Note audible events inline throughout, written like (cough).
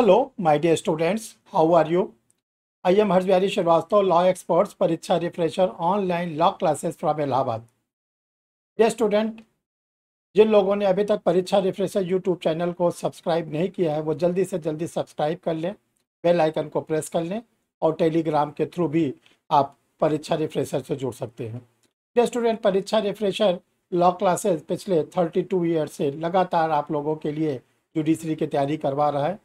Hello, dear students how are you I am am Harjvari Srivastava law experts Pariksha refresher online law classes from Allahabad dear student जिन लोगों ने अभी तक Pariksha refresher YouTube channel को subscribe नहीं किया है वो जल्दी से जल्दी सब्सक्राइब कर लें बेल आइकन को प्रेस कर लें और टेलीग्राम के थ्रू भी आप परीक्षा रिफ्रेशर से जुड़ सकते हैं dear student Pariksha refresher law classes पिछले थर्टी ईयर से लगातार आप लोगों के लिए जुडिशरी की तैयारी करवा रहा है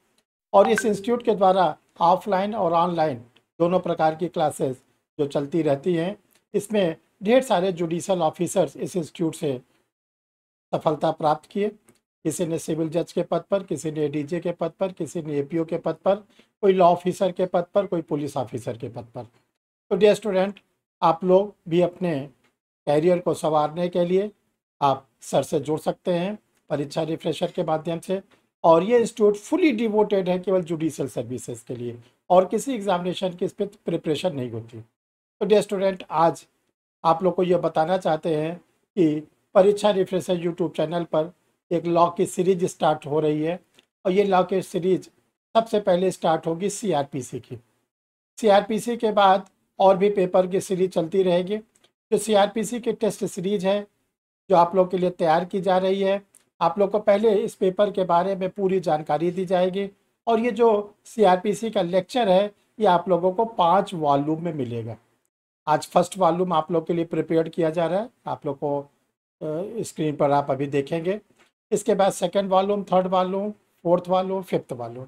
और इस इंस्टीट्यूट के द्वारा ऑफलाइन और ऑनलाइन दोनों प्रकार की क्लासेस जो चलती रहती हैं इसमें ढेर सारे जुडिशल ऑफिसर्स इस इंस्टीट्यूट से सफलता प्राप्त किए किसी ने सिविल जज के पद पर किसी ने ए के पद पर किसी ने ए के पद पर कोई लॉ ऑफिसर के पद पर कोई पुलिस ऑफिसर के पद पर तो डे स्टूडेंट आप लोग भी अपने कैरियर को संवारने के लिए आप सर से जुड़ सकते हैं परीक्षा रिफ्रेशर के माध्यम से और ये इंस्टीट्यूट फुली डिवोटेड है केवल जुडिशल सर्विसेज के लिए और किसी एग्जामिनेशन की इस पर प्रिपरेशन नहीं होती तो डे स्टूडेंट आज आप लोग को ये बताना चाहते हैं कि परीक्षा रिफ्रेशर यूट्यूब चैनल पर एक लॉ की सीरीज स्टार्ट हो रही है और ये लॉ की सीरीज सबसे पहले स्टार्ट होगी सीआरपीसी की सीआरपीसी के बाद और भी पेपर की सीरीज चलती रहेगी जो सीआरपीसी की टेस्ट सीरीज है जो आप लोग के लिए तैयार की जा रही है आप लोग को पहले इस पेपर के बारे में पूरी जानकारी दी जाएगी और ये जो सी का लेक्चर है ये आप लोगों को पाँच वॉल्यूम में मिलेगा आज फर्स्ट वॉल्यूम आप लोग के लिए प्रिपेयर किया जा रहा है आप लोग को स्क्रीन पर आप अभी देखेंगे इसके बाद second volume third volume fourth volume fifth volume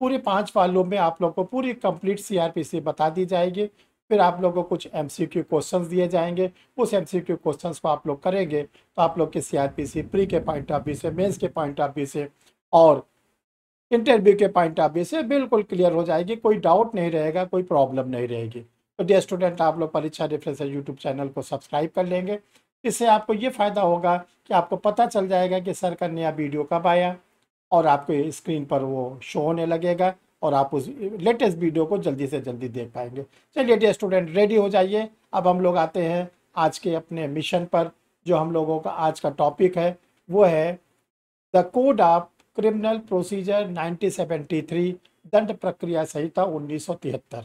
पूरे पाँच वॉल्यूम में आप लोग को पूरी कंप्लीट सीआरपीसी बता दी जाएगी फिर आप लोगों को कुछ एम सी क्यू क्वेश्चन दिए जाएंगे उस एम सी क्यू क्वेश्चन को आप लोग करेंगे तो आप लोग के C R P C pre के पॉइंट ऑफ व्यू से मेन्स के पॉइंट ऑफ व्यू से और इंटरव्यू के पॉइंट ऑफ व्यू से बिल्कुल क्लियर हो जाएगी कोई डाउट नहीं रहेगा कोई प्रॉब्लम नहीं रहेगी तो डे स्टूडेंट आप लोग परीक्षा रेफरेंस यूट्यूब चैनल को सब्सक्राइब कर लेंगे इससे आपको ये फ़ायदा होगा कि आपको पता चल जाएगा कि सर का नया वीडियो कब आया और आपको स्क्रीन पर वो शो होने लगेगा और आप उस लेटेस्ट वीडियो को जल्दी से जल्दी देख पाएंगे चलिए डे स्टूडेंट रेडी हो जाइए अब हम लोग आते हैं आज के अपने मिशन पर जो हम लोगों का आज का टॉपिक है वो है the code of criminal procedure 1973 दंड प्रक्रिया संहिता 1973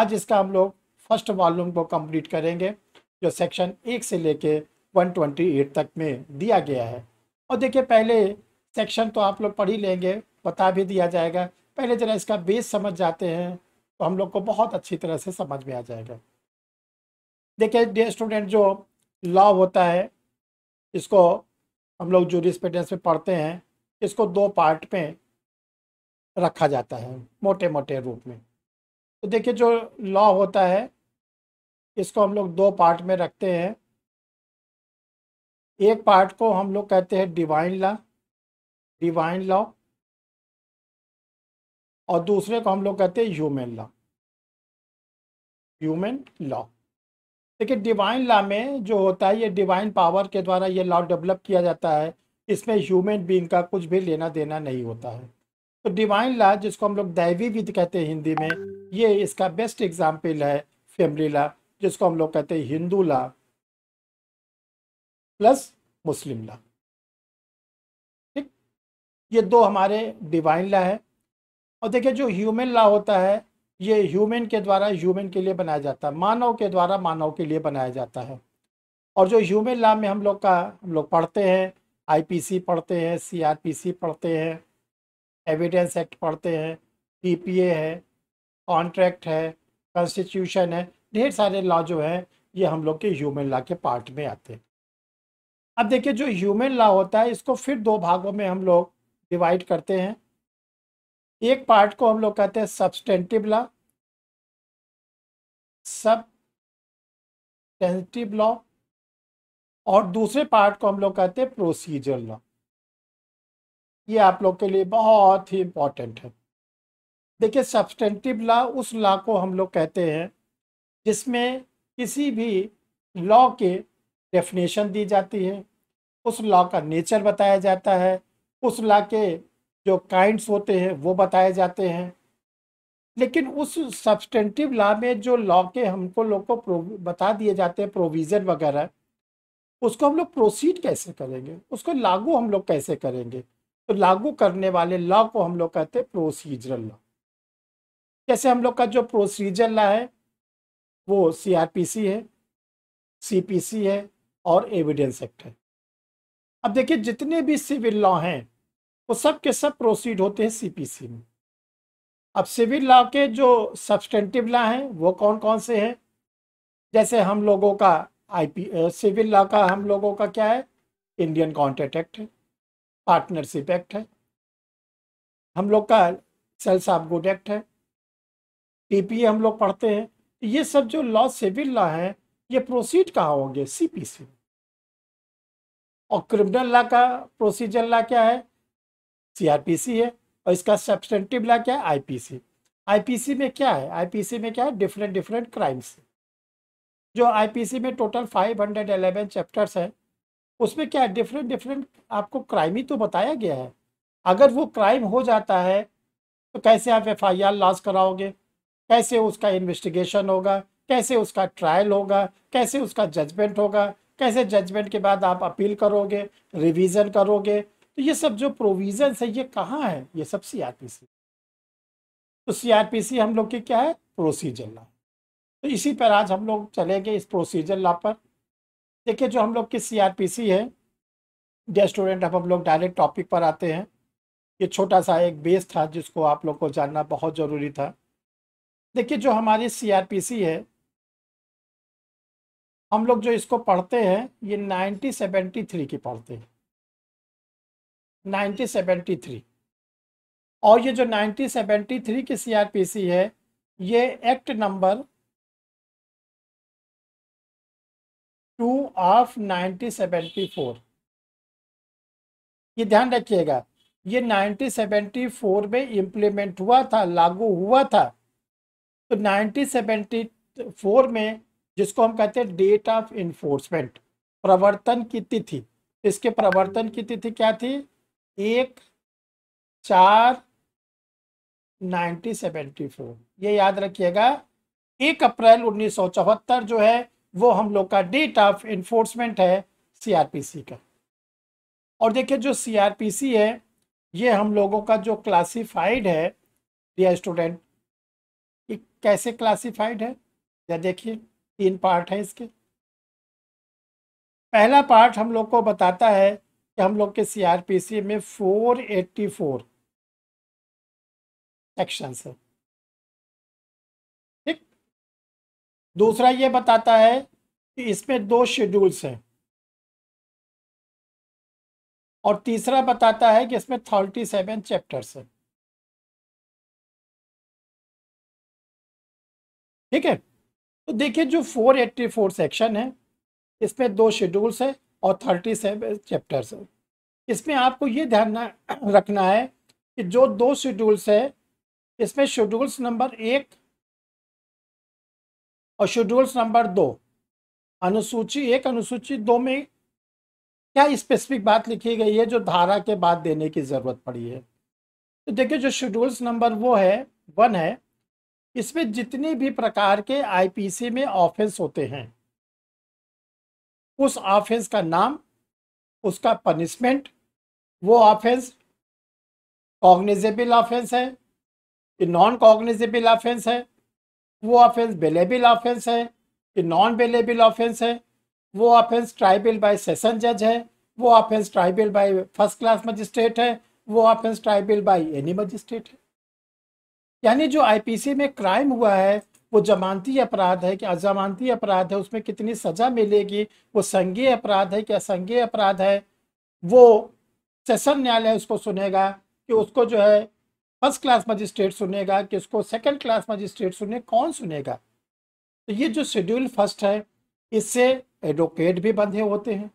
आज इसका हम लोग फर्स्ट वॉल्यूम को कंप्लीट करेंगे जो सेक्शन एक से लेके 128 तक में दिया गया है और देखिए पहले सेक्शन तो आप लोग पढ़ ही लेंगे बता भी दिया जाएगा पहले जरा इसका बेस समझ जाते हैं तो हम लोग को बहुत अच्छी तरह से समझ में आ जाएगा देखिए डे स्टूडेंट जो लॉ होता है इसको हम लोग जो रिस्पेडेंस में पढ़ते हैं इसको दो पार्ट में रखा जाता है मोटे मोटे रूप में तो देखिए जो लॉ होता है इसको हम लोग दो पार्ट में रखते हैं एक पार्ट को हम लोग कहते हैं डिवाइन लॉ डिवाइन लॉ और दूसरे को हम लोग कहते हैं ह्यूमन लॉ ह्यूमन लॉ देखिए डिवाइन लॉ में जो होता है ये डिवाइन पावर के द्वारा ये लॉ डेवलप किया जाता है इसमें ह्यूमन बींग का कुछ भी लेना देना नहीं होता है तो डिवाइन लॉ जिसको हम लोग दैवी विद कहते हैं हिंदी में ये इसका बेस्ट एग्जाम्पल है फैमिली लॉ जिसको हम लोग कहते हैं Hindu law plus Muslim law ठीक ये दो हमारे डिवाइन लॉ है और देखिए जो ह्यूमन लॉ होता है ये ह्यूमन के द्वारा ह्यूमन के लिए बनाया जाता है मानव के द्वारा मानव के लिए बनाया जाता है और जो ह्यूमन लॉ में हम लोग का हम लोग पढ़ते हैं आईपीसी पढ़ते हैं सीआरपीसी पढ़ते हैं एविडेंस एक्ट पढ़ते हैं पीपीए है कॉन्ट्रैक्ट है कॉन्स्टिट्यूशन है ढेर सारे लॉ जो हैं ये हम लोग के ह्यूमन लॉ के पार्ट में आते हैं अब देखिए जो ह्यूमन लॉ होता है इसको फिर दो भागों में हम लोग डिवाइड करते हैं एक पार्ट को हम लोग कहते हैं सब्सटेंटिव लॉ सबेंटिव लॉ और दूसरे पार्ट को हम लोग कहते हैं प्रोसीजर लॉ ये आप लोग के लिए बहुत ही इम्पोर्टेंट है देखिए सब्सटेंटिव लॉ उस लॉ को हम लोग कहते हैं जिसमें किसी भी लॉ के डेफिनेशन दी जाती है उस लॉ का नेचर बताया जाता है उस लॉ के जो काइंड्स होते हैं वो बताए जाते हैं लेकिन उस सब्सटेंटिव लॉ में जो लॉ के हमको लोग को बता दिए जाते हैं प्रोविज़न वगैरह उसको हम लोग प्रोसीड कैसे करेंगे उसको लागू हम लोग कैसे करेंगे तो लागू करने वाले लॉ को हम लोग कहते हैं प्रोसीजरल लॉ जैसे हम लोग का जो प्रोसीजर लॉ है वो सीआरपीसी है सीपीसी है और एविडेंस एक्ट है अब देखिए जितने भी सिविल लॉ हैं वो सब के सब प्रोसीड होते हैं सीपीसी में अब सिविल लॉ के जो सब्सटेंटिव लॉ हैं वो कौन कौन से हैं जैसे हम लोगों का आईपी सिविल लॉ का हम लोगों का क्या है इंडियन कॉन्ट्रैक्ट एक्ट है पार्टनरशिप एक्ट है हम लोग का सेल्स ऑफ गुड एक्ट है टीपीए हम लोग पढ़ते हैं तो ये सब जो लॉ सिविल लॉ हैं ये प्रोसीड कहाँ होंगे सीपीसी और क्रिमिनल लॉ का प्रोसीजर लॉ क्या है सीआरपीसी है और इसका सब्सटेंटिव ला क्या है आईपीसी आईपीसी में क्या है आईपीसी में क्या है डिफरेंट डिफरेंट क्राइम्स जो आईपीसी में total five hundred eleven chapters हैं उसमें क्या है डिफरेंट डिफरेंट आपको क्राइम ही तो बताया गया है अगर वो क्राइम हो जाता है तो कैसे आप एफ आई आर लॉन्च कराओगे कैसे उसका इन्वेस्टिगेशन होगा कैसे उसका ट्रायल होगा कैसे उसका जजमेंट होगा कैसे जजमेंट के बाद आप अपील करोगे रिवीजन करोगे तो ये सब जो प्रोविजन है ये कहाँ है ये सब सीआरपीसी तो सीआरपीसी हम लोग के क्या है प्रोसीजर लॉ तो इसी पर आज हम लोग चलेंगे इस प्रोसीजर लॉ पर देखिए जो हम लोग की सीआरपीसी है डे स्टूडेंट अब हम लोग डायरेक्ट टॉपिक पर आते हैं ये छोटा सा एक बेस था जिसको आप लोग को जानना बहुत ज़रूरी था देखिए जो हमारी सीआरपीसी है हम लोग जो इसको पढ़ते हैं ये सेवेंटी थ्री की पढ़ते हैं 1973 और ये जो 1973 की सीआरपीसी है ये एक्ट नंबर टू ऑफ 1974 ये ध्यान रखिएगा ये 1974 में इम्प्लीमेंट हुआ था लागू हुआ था तो 1974 में जिसको हम कहते हैं डेट ऑफ इन्फोर्समेंट प्रवर्तन की तिथि इसके प्रवर्तन की तिथि क्या थी एक चार नाइनटीन सेवेंटी फोर ये याद रखिएगा एक अप्रैल उन्नीस सौ चौहत्तर जो है वो हम लोग का डेट ऑफ इन्फोर्समेंट है सीआरपीसी का और देखिए जो सीआरपीसी है ये हम लोगों का जो क्लासिफाइड है डियर स्टूडेंट ये कैसे क्लासिफाइड है या देखिए तीन पार्ट है इसके पहला पार्ट हम लोग को बताता है कि हम लोग के सीआरपीसी में 484 फोर है ठीक दूसरा ये बताता है कि इसमें दो शेड्यूल्स हैं और तीसरा बताता है कि इसमें थर्टी सेवन चैप्टर्स हैं ठीक है तो देखिए जो 484 सेक्शन है इसमें दो शेड्यूल्स है और थर्टी सेवन चैप्टर्स इसमें आपको ये ध्यान (clears throat) रखना है कि जो दो शेड्यूल्स है इसमें शेड्यूल्स नंबर एक और शेड्यूल्स नंबर दो अनुसूची एक अनुसूची दो में क्या स्पेसिफिक बात लिखी गई है जो धारा के बाद देने की ज़रूरत पड़ी है तो देखिए जो शेड्यूल्स नंबर वो है वन है इसमें जितने भी प्रकार के आईपीसी में ऑफेंस होते हैं उस ऑफेंस का नाम उसका पनिशमेंट वो ऑफेंस कॉग्निजेबल ऑफेंस है कि नॉन कॉग्निजेबल ऑफेंस है वो ऑफेंस बेलेबल ऑफेंस है कि नॉन बेलेबल ऑफेंस है वो ऑफेंस ट्राइबल बाय सेशन जज है वो offence triable by first class magistrate है वो offence triable by any magistrate है यानी जो आईपीसी में क्राइम हुआ है वो जमानती अपराध है कि अजमानती अपराध है उसमें कितनी सजा मिलेगी वो संघीय अपराध है कि संज्ञेय अपराध है वो सेशन न्यायालय उसको सुनेगा कि उसको जो है फर्स्ट क्लास मजिस्ट्रेट सुनेगा कि उसको सेकंड क्लास मजिस्ट्रेट सुने कौन सुनेगा तो ये जो शेड्यूल फर्स्ट है इससे एडवोकेट भी बंधे होते हैं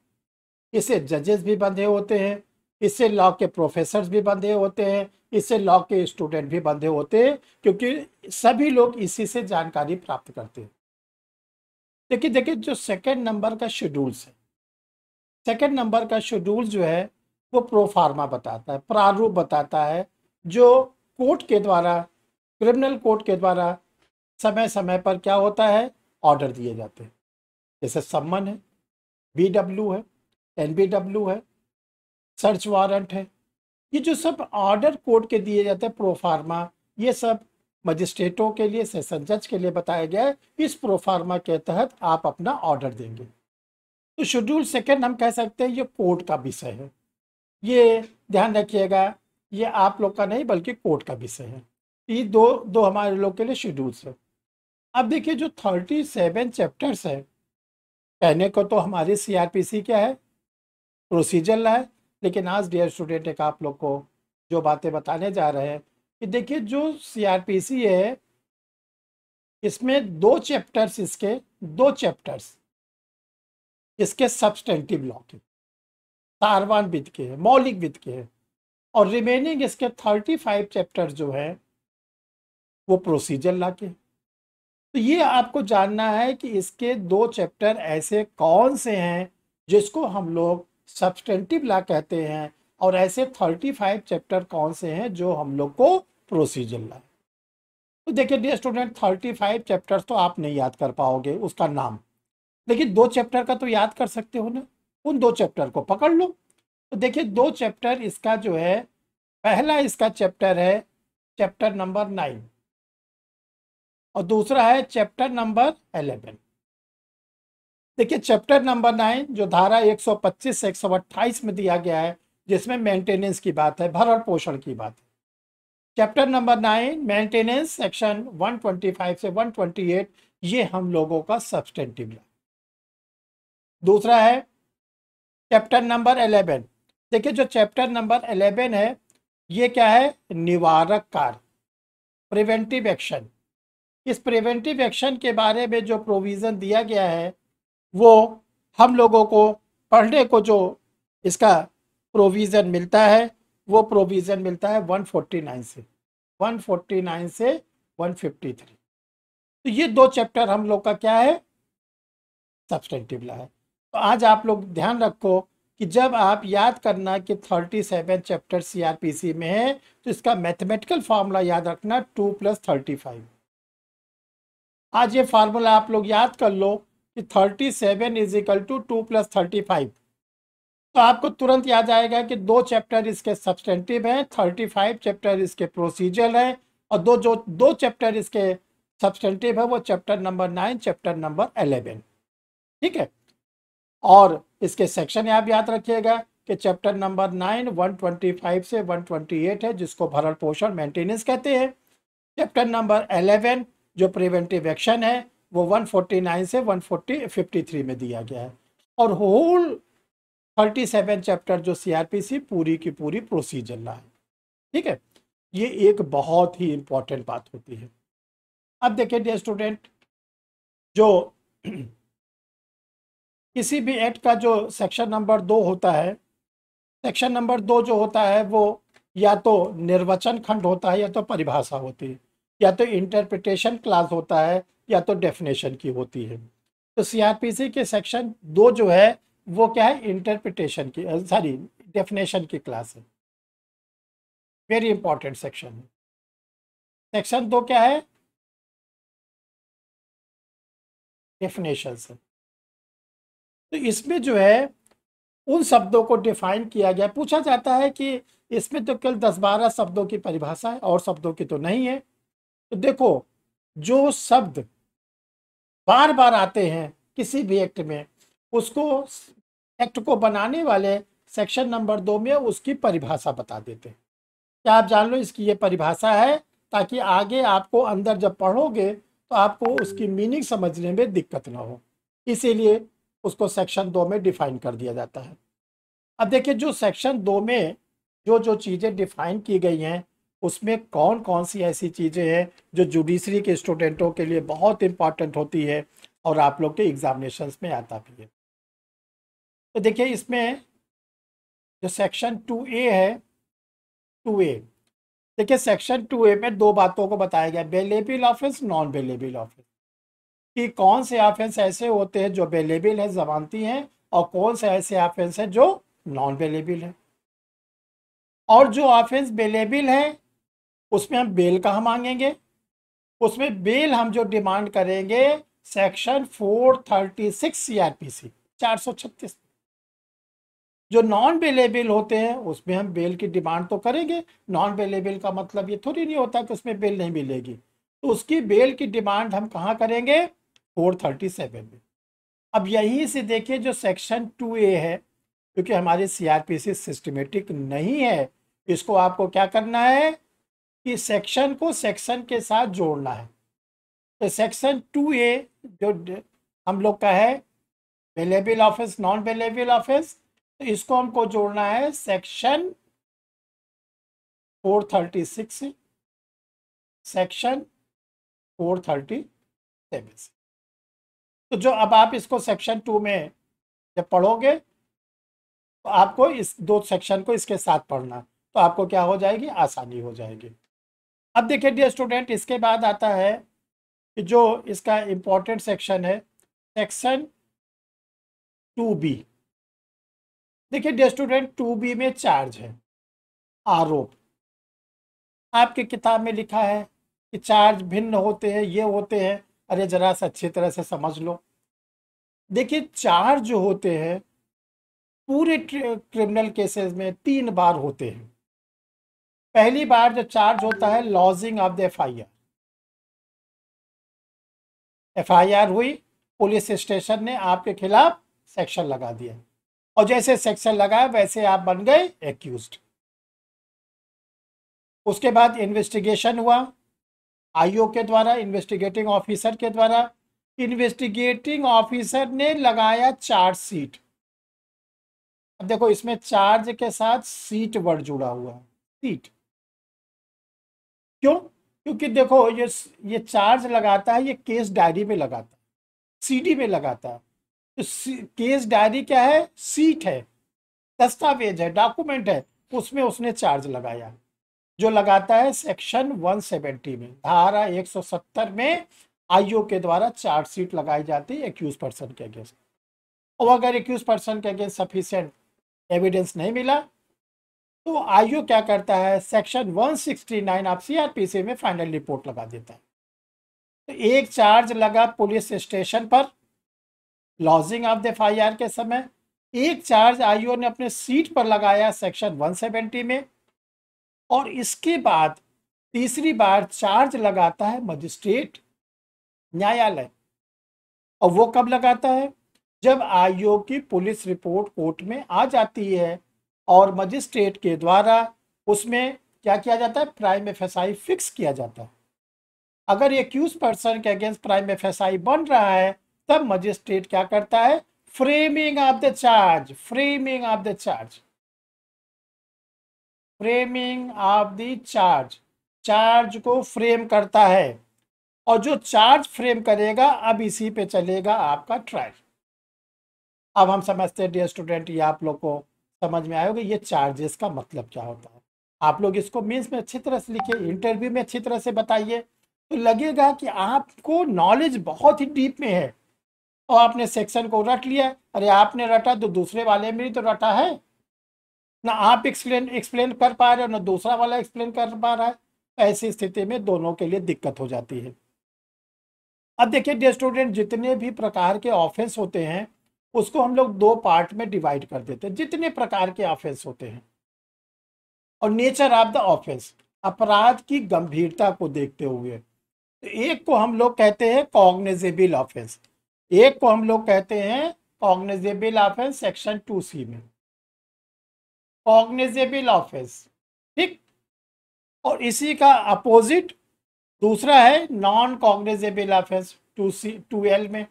इससे जजेस भी बंधे होते हैं इससे लॉ के प्रोफेसर भी बंधे होते हैं इससे लॉ के स्टूडेंट भी बंधे होते हैं क्योंकि सभी लोग इसी से जानकारी प्राप्त करते हैं देखिए देखिए जो सेकेंड नंबर का शेड्यूल्स है सेकेंड नंबर का शेड्यूल जो है वो प्रोफार्मा बताता है प्रारूप बताता है जो कोर्ट के द्वारा क्रिमिनल कोर्ट के द्वारा समय समय पर क्या होता है ऑर्डर दिए जाते हैं जैसे सम्मन है बी डब्ल्यू है एन बी डब्ल्यू है सर्च वारंट है ये जो सब ऑर्डर कोर्ट के दिए जाते हैं प्रोफार्मा ये सब मजिस्ट्रेटों के लिए सेशन जज के लिए बताया गया है इस प्रोफार्मा के तहत आप अपना ऑर्डर देंगे तो शेड्यूल सेकेंड हम कह सकते हैं ये कोर्ट का विषय है ये ध्यान रखिएगा ये आप लोग का नहीं बल्कि कोर्ट का विषय है ये दो दो हमारे लोग के लिए शेड्यूल्स है अब देखिए जो थर्टी सेवन चैप्टर्स हैं कहने को तो हमारी सी क्या है प्रोसीजर है लेकिन आज डियर स्टूडेंट एक आप लोग को जो बातें बताने जा रहे हैं कि देखिए जो सीआरपीसी है इसमें दो चैप्टर्स इसके दो चैप्टर्स इसके सब्सटेंटिव लॉ के तारवान विद के हैं मौलिक विद के हैं और रिमेनिंग इसके थर्टी फाइव चैप्टर जो है वो प्रोसीजर लॉ के तो ये आपको जानना है कि इसके दो चैप्टर ऐसे कौन से हैं जिसको हम लोग सब्सटेंटिव लॉ कहते हैं और ऐसे थर्टी फाइव चैप्टर कौन से हैं जो हम लोग को प्रोसीजर लॉ तो देखिए डी स्टूडेंट फाइव चैप्टर्स तो आप नहीं याद कर पाओगे उसका नाम लेकिन दो चैप्टर का तो याद कर सकते हो ना उन दो चैप्टर को पकड़ लो तो देखिए दो चैप्टर इसका जो है पहला इसका चैप्टर है चैप्टर नंबर नाइन और दूसरा है चैप्टर नंबर एलेवन देखिए चैप्टर नंबर नाइन जो धारा 125 से 128 में दिया गया है जिसमें मेंटेनेंस की बात है भरण पोषण की बात है chapter number nine maintenance section 125 से 128 ये हम लोगों का सब्सटेंटिव है दूसरा है चैप्टर नंबर 11 देखिए जो चैप्टर नंबर 11 है ये क्या है निवारक कार्य प्रिवेंटिव एक्शन इस प्रिवेंटिव एक्शन के बारे में जो प्रोविज़न दिया गया है वो हम लोगों को पढ़ने को जो इसका प्रोविज़न मिलता है वो प्रोविज़न मिलता है 149 से 149 से 153 तो ये दो चैप्टर हम लोग का क्या है सब्सटेंटिव ला है तो आज आप लोग ध्यान रखो कि जब आप याद करना कि 37 चैप्टर सीआरपीसी में है तो इसका मैथमेटिकल फार्मूला याद रखना 2 प्लस थर्टी आज ये फार्मूला आप लोग याद कर लो कि thirty seven is equal to two plus thirty five तो आपको तुरंत याद आएगा कि दो चैप्टर इसके सब्सटेंटिव हैं थर्टी फाइव चैप्टर इसके प्रोसीजर हैं और दो जो दो चैप्टर इसके सब्सटेंटिव है वो chapter number nine chapter number eleven ठीक है और इसके सेक्शन आप याद रखिएगा कि chapter number nine one twenty five से वन ट्वेंटी एट है जिसको भरण पोषण मेंटेनेंस कहते हैं चैप्टर नंबर अलेवन जो प्रिवेंटिव एक्शन है वो 149 से 140 53 में दिया गया है और होल 37 चैप्टर जो सीआरपीसी पूरी की पूरी प्रोसीजर ला है ठीक है ये एक बहुत ही इम्पोर्टेंट बात होती है अब देखिए डे स्टूडेंट जो किसी भी एक्ट का जो सेक्शन नंबर दो होता है सेक्शन नंबर दो जो होता है वो या तो निर्वचन खंड होता है या तो परिभाषा होती है या तो इंटरप्रिटेशन क्लास होता है या तो डेफिनेशन की होती है तो सीआरपीसी के सेक्शन दो जो है वो क्या है इंटरप्रिटेशन की सॉरी डेफिनेशन की क्लास है वेरी इंपॉर्टेंट सेक्शन है सेक्शन दो क्या है डेफिनेशन से तो इसमें जो है उन शब्दों को डिफाइन किया गया पूछा जाता है कि इसमें तो केवल दस बारह शब्दों की परिभाषा है और शब्दों की तो नहीं है तो देखो जो शब्द बार बार आते हैं किसी भी एक्ट में उसको एक्ट को बनाने वाले सेक्शन नंबर दो में उसकी परिभाषा बता देते हैं क्या आप जान लो इसकी ये परिभाषा है ताकि आगे आपको अंदर जब पढ़ोगे तो आपको उसकी मीनिंग समझने में दिक्कत ना हो इसीलिए उसको सेक्शन दो में डिफाइन कर दिया जाता है अब देखिए जो सेक्शन दो में जो जो चीज़ें डिफाइन की गई हैं उसमें कौन कौन सी ऐसी चीज़ें हैं जो जुडिशरी के स्टूडेंटों के लिए बहुत इंपॉर्टेंट होती है और आप लोग के एग्जामिनेशन में आता भी है तो देखिए इसमें जो सेक्शन टू ए है टू ए देखिए सेक्शन टू ए में दो बातों को बताया गया bailable offence non bailable offence कि कौन से ऑफेंस ऐसे होते हैं जो अवेलेबल है जमानती हैं और कौन से ऐसे ऑफेंस हैं जो नॉन अवेलेबल है और जो ऑफेंस अवेलेबल हैं उसमें हम बेल कहाँ मांगेंगे उसमें बेल हम जो डिमांड करेंगे सेक्शन 436 सौ छत्तीस जो नॉन बेलेबल होते हैं उसमें हम बेल की डिमांड तो करेंगे नॉन बेलेबल का मतलब ये थोड़ी नहीं होता कि उसमें बेल नहीं मिलेगी तो उसकी बेल की डिमांड हम कहाँ करेंगे 437 में अब यहीं से देखिए जो सेक्शन 2A है क्योंकि हमारी सीआरपीसी सिस्टमेटिक नहीं है इसको आपको क्या करना है कि सेक्शन को सेक्शन के साथ जोड़ना है तो सेक्शन टू ए जो हम लोग का है bailable office non bailable office तो इसको हमको जोड़ना है सेक्शन 436 सिक्स सेक्शन 437 से तो जो अब आप इसको सेक्शन टू में जब पढ़ोगे तो आपको इस दो सेक्शन को इसके साथ पढ़ना तो आपको क्या हो जाएगी आसानी हो जाएगी अब देखिए डियर स्टूडेंट इसके बाद आता है कि जो इसका इम्पोर्टेंट सेक्शन है सेक्शन टू बी देखिए डियर स्टूडेंट टू बी में चार्ज है आरोप आपके किताब में लिखा है कि चार्ज भिन्न होते हैं ये होते हैं अरे जरा सा अच्छी तरह से समझ लो देखिए चार्ज जो होते हैं पूरे क्रिमिनल केसेस में तीन बार होते हैं पहली बार जो चार्ज होता है lodging of the F I R F I R हुई पुलिस स्टेशन ने आपके खिलाफ सेक्शन लगा दिया और जैसे सेक्शन लगाया वैसे आप बन गए एक्यूज उसके बाद इन्वेस्टिगेशन हुआ आईओ के द्वारा इन्वेस्टिगेटिंग ऑफिसर के द्वारा इन्वेस्टिगेटिंग ऑफिसर ने लगाया चार्ज सीट अब देखो इसमें चार्ज के साथ सीट वर्ड जुड़ा हुआ है सीट क्यों क्योंकि देखो ये ये चार्ज लगाता है ये केस डायरी में लगाता है सीडी में लगाता है तो केस डायरी क्या है सीट है दस्तावेज है डॉक्यूमेंट है उसमें उसने चार्ज लगाया जो लगाता है सेक्शन 170 में धारा 170 में आईओ के द्वारा चार्ज सीट लगाई जाती है एक्यूज पर्सन के अगेंस्ट और अगर एक्यूज पर्सन के अगेंस्ट सफिशियंट एविडेंस नहीं मिला तो आईओ क्या करता है सेक्शन 169 आप सीआरपीसी में फाइनल रिपोर्ट लगा देता है तो एक चार्ज लगा पुलिस स्टेशन पर लॉजिंग ऑफ द एफ के समय एक चार्ज आईओ ने अपने सीट पर लगाया सेक्शन 170 में और इसके बाद तीसरी बार चार्ज लगाता है मजिस्ट्रेट न्यायालय और वो कब लगाता है जब आईओ की पुलिस रिपोर्ट कोर्ट में आ जाती है और मजिस्ट्रेट के द्वारा उसमें क्या किया जाता है प्राइम एफ फिक्स किया जाता है अगर क्यूज पर्सन के अगेंस्ट प्राइम एफ बन रहा है तब मजिस्ट्रेट क्या करता है framing of the charge framing of the charge framing of the charge charge को फ्रेम करता है और जो चार्ज फ्रेम करेगा अब इसी पे चलेगा आपका ट्रायल अब हम समझते हैं डियर स्टूडेंट ये आप लोग को समझ में आएगा ये चार्जेस का मतलब क्या होता है आप लोग इसको मीन्स में अच्छी तरह से लिखिए इंटरव्यू में अच्छी तरह से बताइए तो लगेगा कि आपको नॉलेज बहुत ही डीप में है और आपने सेक्शन को रट लिया अरे आपने रटा तो दूसरे वाले में तो रटा है ना आप एक्सप्लेन एक्सप्लेन कर पा रहे हो ना दूसरा वाला एक्सप्लेन कर पा रहा है ऐसी स्थिति में दोनों के लिए दिक्कत हो जाती है अब देखिए डे स्टूडेंट जितने भी प्रकार के ऑफेंस होते हैं उसको हम लोग दो पार्ट में डिवाइड कर देते हैं जितने प्रकार के ऑफेंस होते हैं और नेचर ऑफ द ऑफेंस अपराध की गंभीरता को देखते हुए तो एक को हम लोग कहते हैं कॉग्नेजेबल ऑफेंस एक को हम लोग कहते हैं cognizable offence section two C में कॉग्नेजेबल ऑफेंस ठीक और इसी का अपोजिट दूसरा है non cognizable offence two C two L में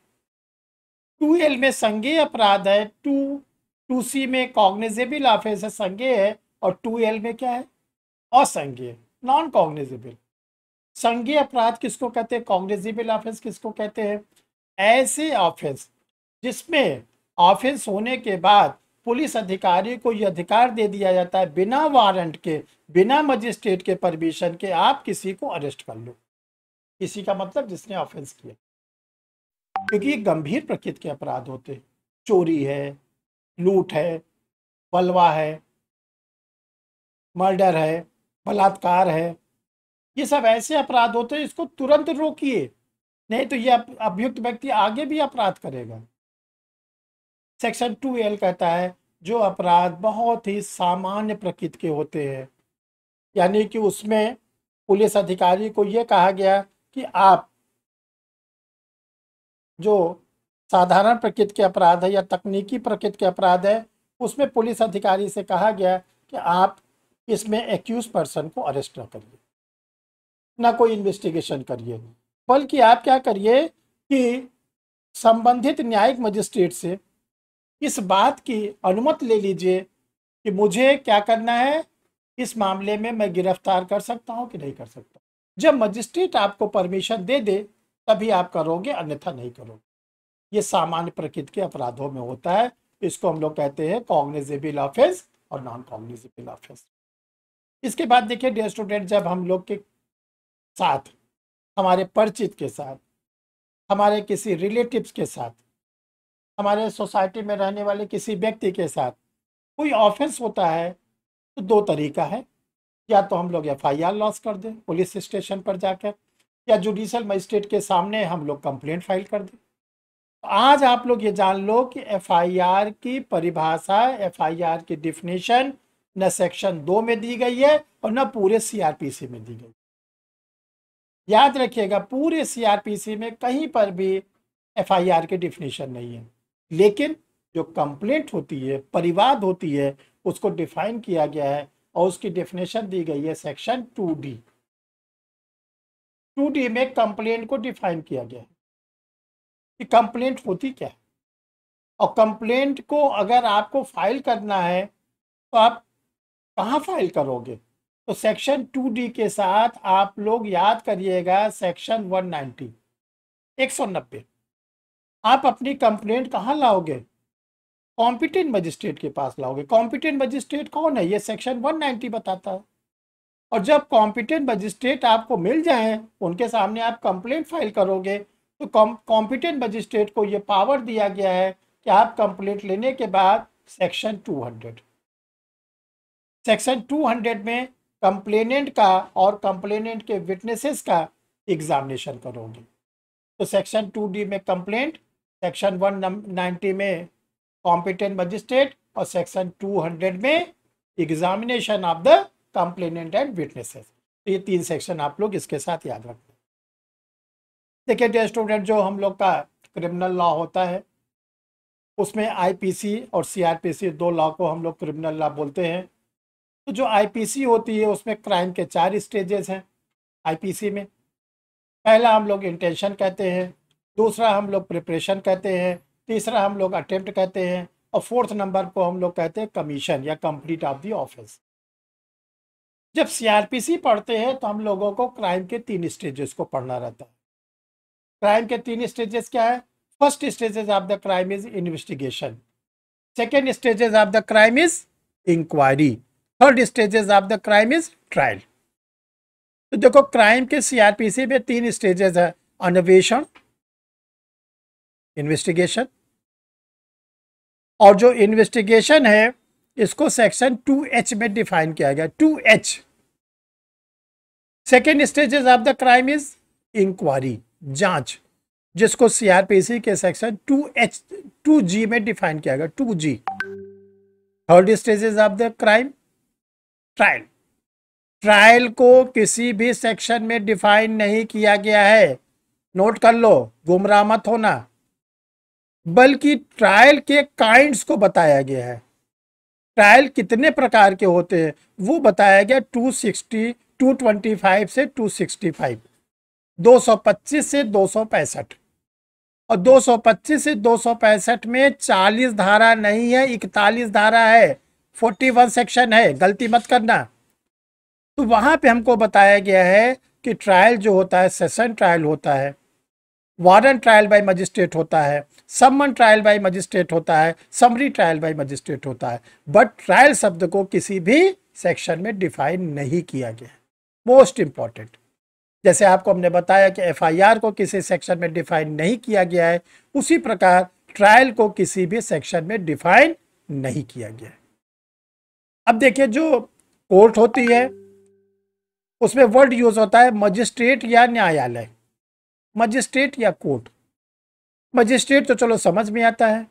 टू एल में संज्ञेय अपराध है टू टू सी में कॉग्निजेबल ऑफेंस है संज्ञेय है और टू एल में क्या है असंज्ञेय नॉन कॉग्निजेबल संज्ञेय अपराध किसको कहते हैं कॉग्निजेबल ऑफेंस किसको कहते हैं ऐसे ऑफेंस जिसमें ऑफेंस होने के बाद पुलिस अधिकारी को यह अधिकार दे दिया जाता है बिना वारंट के बिना मजिस्ट्रेट के परमिशन के आप किसी को अरेस्ट कर लो किसी का मतलब जिसने ऑफेंस किया क्योंकि ये गंभीर प्रकृति के अपराध होते चोरी है लूट है बलवा है मर्डर है बलात्कार है ये सब ऐसे अपराध होते हैं इसको तुरंत रोकिए नहीं तो ये अभियुक्त व्यक्ति आगे भी अपराध करेगा सेक्शन टू एल कहता है जो अपराध बहुत ही सामान्य प्रकृति के होते हैं यानी कि उसमें पुलिस अधिकारी को यह कहा गया कि आप जो साधारण प्रकृति के अपराध है या तकनीकी प्रकृति के अपराध है उसमें पुलिस अधिकारी से कहा गया कि आप इसमें एक्यूज पर्सन को अरेस्ट ना करिए ना कोई इन्वेस्टिगेशन करिए बल्कि आप क्या करिए कि संबंधित न्यायिक मजिस्ट्रेट से इस बात की अनुमति ले लीजिए कि मुझे क्या करना है इस मामले में मैं गिरफ्तार कर सकता हूँ कि नहीं कर सकता जब मजिस्ट्रेट आपको परमिशन दे दे तभी आप करोगे अन्यथा नहीं करोगे ये सामान्य प्रकृति के अपराधों में होता है इसको हम लोग कहते हैं कॉग्निजेबल ऑफेंस और नॉन कॉग्निजेबल ऑफेंस इसके बाद देखिए डे स्टूडेंट जब हम लोग के साथ हमारे परिचित के साथ हमारे किसी रिलेटिव्स के साथ हमारे सोसाइटी में रहने वाले किसी व्यक्ति के साथ कोई ऑफेंस होता है तो दो तरीका है या तो हम लोग एफ आई आर लॉस कर दें पुलिस स्टेशन पर जाकर या जुडिशल मजिस्ट्रेट के सामने हम लोग कंप्लेंट फाइल कर दें आज आप लोग ये जान लो कि एफआईआर की परिभाषा एफआईआर की डिफिनेशन न सेक्शन दो में दी गई है और न पूरे सीआरपीसी में दी गई याद रखिएगा पूरे सीआरपीसी में कहीं पर भी एफआईआर की डिफिनेशन नहीं है लेकिन जो कंप्लेंट होती है परिवाद होती है उसको डिफाइन किया गया है और उसकी डिफिनेशन दी गई है section two D two D में कंप्लेंट को डिफाइन किया गया है कि कंप्लेंट होती क्या है और कंप्लेंट को अगर आपको फाइल करना है तो आप कहाँ फाइल करोगे तो सेक्शन टू डी के साथ आप लोग याद करिएगा सेक्शन वन नाइन्टी एक सौ नब्बे आप अपनी कंप्लेंट कहाँ लाओगे कॉम्पिटेंट मजिस्ट्रेट के पास लाओगे कॉम्पिटेंट मजिस्ट्रेट कौन है ये सेक्शन 190 बताता है और जब कॉम्पिटेंट मजिस्ट्रेट आपको मिल जाए उनके सामने आप कंप्लेंट फाइल करोगे तो कॉम्पिटेंट मजिस्ट्रेट को ये पावर दिया गया है कि आप कंप्लेंट लेने के बाद सेक्शन 200 सेक्शन 200 में कंप्लेनेंट का और कंप्लेनेंट के विटनेसेस का एग्जामिनेशन करोगे तो सेक्शन डी में कंप्लेंट सेक्शन 190 में कॉम्पिटेंट मजिस्ट्रेट और सेक्शन 200 में examination of the complainant and witnesses तो ये तीन सेक्शन आप लोग इसके साथ याद रखना देखिए डे स्टूडेंट जो हम लोग का क्रिमिनल लॉ होता है उसमें आईपीसी और सीआरपीसी दो लॉ को हम लोग क्रिमिनल लॉ बोलते हैं तो जो आईपीसी होती है उसमें क्राइम के चार स्टेजेस हैं आईपीसी में पहला हम लोग इंटेंशन कहते हैं दूसरा हम लोग प्रिपरेशन कहते हैं तीसरा हम लोग अटेम्प्ट कहते हैं और फोर्थ नंबर को हम लोग कहते हैं कमीशन या कंप्लीट ऑफ दी ऑफेंस जब सीआरपीसी पढ़ते हैं तो हम लोगों को क्राइम के तीन स्टेजेस को पढ़ना रहता है क्राइम के तीन स्टेजेस क्या है first stages of the crime is investigation second stages of the crime is inquiry third stages of the crime is trial तो देखो क्राइम के सीआरपीसी में तीन स्टेजेस है अन्वेषण इन्वेस्टिगेशन और जो इन्वेस्टिगेशन है इसको सेक्शन टू एच में डिफाइन किया गया two H second stages of the crime is inquiry जांच जिसको सीआरपीसी के section two H two G में डिफाइन किया गया two G third stages of the crime trial trial को किसी भी सेक्शन में डिफाइन नहीं किया गया है नोट कर लो गुमराह मत होना बल्कि ट्रायल के काइंड्स को बताया गया है ट्रायल कितने प्रकार के होते हैं वो बताया गया 260, 225 से 265, 225 से दो और 225 से दो में 40 धारा नहीं है 41 धारा है 41 सेक्शन है गलती मत करना तो वहां पे हमको बताया गया है कि ट्रायल जो होता है सेशन ट्रायल होता है वारंट ट्रायल बाय मजिस्ट्रेट होता है सम्मन ट्रायल बाय मजिस्ट्रेट होता है समरी ट्रायल बाय मजिस्ट्रेट होता है बट ट्रायल शब्द को किसी भी सेक्शन में डिफाइन नहीं किया गया मोस्ट इंपॉर्टेंट जैसे आपको हमने बताया कि एफआईआर को किसी सेक्शन में डिफाइन नहीं किया गया है उसी प्रकार ट्रायल को किसी भी सेक्शन में डिफाइन नहीं किया गया है अब देखिए जो कोर्ट होती है उसमें वर्ड यूज होता है मजिस्ट्रेट या न्यायालय मजिस्ट्रेट या कोर्ट मजिस्ट्रेट तो चलो समझ में आता है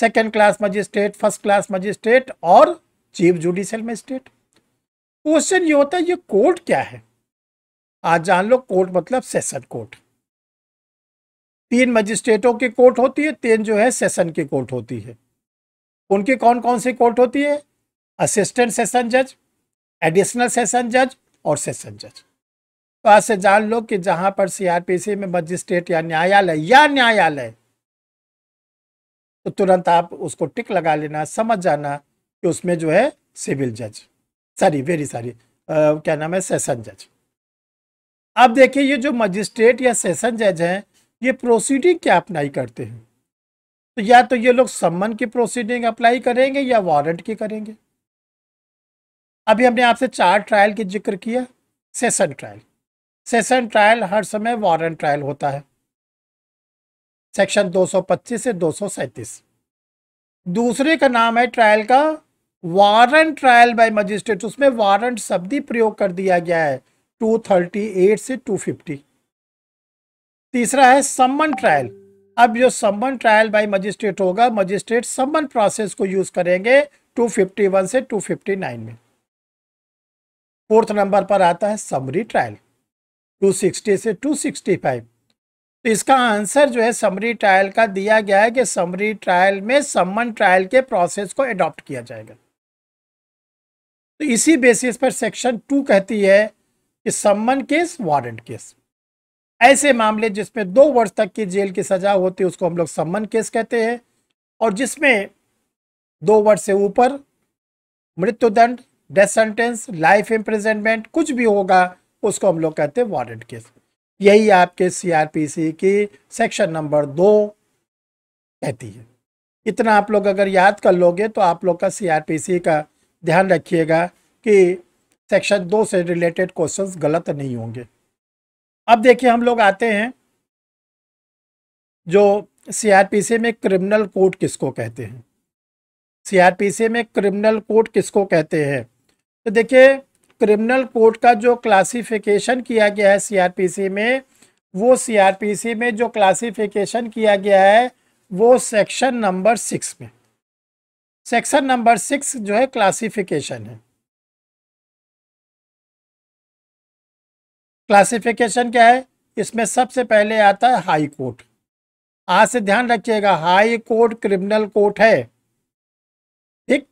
second class magistrate first class magistrate और चीफ जुडिशियल मजिस्ट्रेट क्वेश्चन ये होता है ये कोर्ट क्या है आज जान लो कोर्ट मतलब सेशन कोर्ट तीन मजिस्ट्रेटों की कोर्ट होती है तीन जो है सेशन की कोर्ट होती है उनकी कौन कौन सी कोर्ट होती है असिस्टेंट सेशन जज एडिशनल सेशन जज और सेशन जज वहां से जान लो कि जहां पर सीआरपीसी में मजिस्ट्रेट या न्यायालय या न्यायालय तो तुरंत आप उसको टिक लगा लेना समझ जाना कि उसमें जो है सिविल जज सॉरी वेरी सॉरी क्या नाम है सेशन जज अब देखिए ये जो मजिस्ट्रेट या सेशन जज हैं ये प्रोसीडिंग क्या अप्लाई करते हैं तो या तो ये लोग सम्मन की प्रोसीडिंग अप्लाई करेंगे या वारंट की करेंगे अभी हमने आपसे चार ट्रायल की जिक्र किया सेशन ट्रायल सेशन ट्रायल हर समय वारंट ट्रायल होता है सेक्शन 225 से दो दूसरे का नाम है ट्रायल का वारंट ट्रायल बाय मजिस्ट्रेट उसमें वारंट शब्द ही प्रयोग कर दिया गया है 238 से 250 तीसरा है सम्मन ट्रायल अब जो सम्मन ट्रायल बाय मजिस्ट्रेट होगा मजिस्ट्रेट सम्मन प्रोसेस को यूज करेंगे 251 से 259 में फोर्थ नंबर पर आता है समरी ट्रायल 260 से 265 तो इसका आंसर जो है समरी ट्रायल का दिया गया है कि समरी ट्रायल में सम्मन ट्रायल के प्रोसेस को अडॉप्ट किया जाएगा तो इसी बेसिस पर सेक्शन टू कहती है कि सम्मन केस वारंट केस ऐसे मामले जिसमें दो वर्ष तक की जेल की सजा होती है उसको हम लोग सम्मन केस कहते हैं और जिसमें दो वर्ष से ऊपर मृत्युदंड डेथ सेंटेंस लाइफ इम्प्रिजनमेंट कुछ भी होगा उसको हम लोग कहते हैं वारंट केस यही आपके सीआरपीसी की सेक्शन नंबर दो कहती है इतना आप लोग अगर याद कर लोगे तो आप लोग का सीआरपीसी का ध्यान रखिएगा कि सेक्शन दो से रिलेटेड क्वेश्चंस गलत नहीं होंगे अब देखिए हम लोग आते हैं जो सीआरपीसी में क्रिमिनल कोड किसको कहते हैं सीआरपीसी में क्रिमिनल कोड किसको कहते हैं तो देखिए क्रिमिनल कोर्ट का जो क्लासिफिकेशन किया गया है सीआरपीसी में वो सीआरपीसी में जो क्लासिफिकेशन किया गया है वो सेक्शन नंबर सिक्स में सेक्शन नंबर सिक्स जो है क्लासिफिकेशन है क्लासिफिकेशन क्या है इसमें सबसे पहले आता है हाई कोर्ट आज से ध्यान रखिएगा हाई कोर्ट क्रिमिनल कोर्ट है ठीक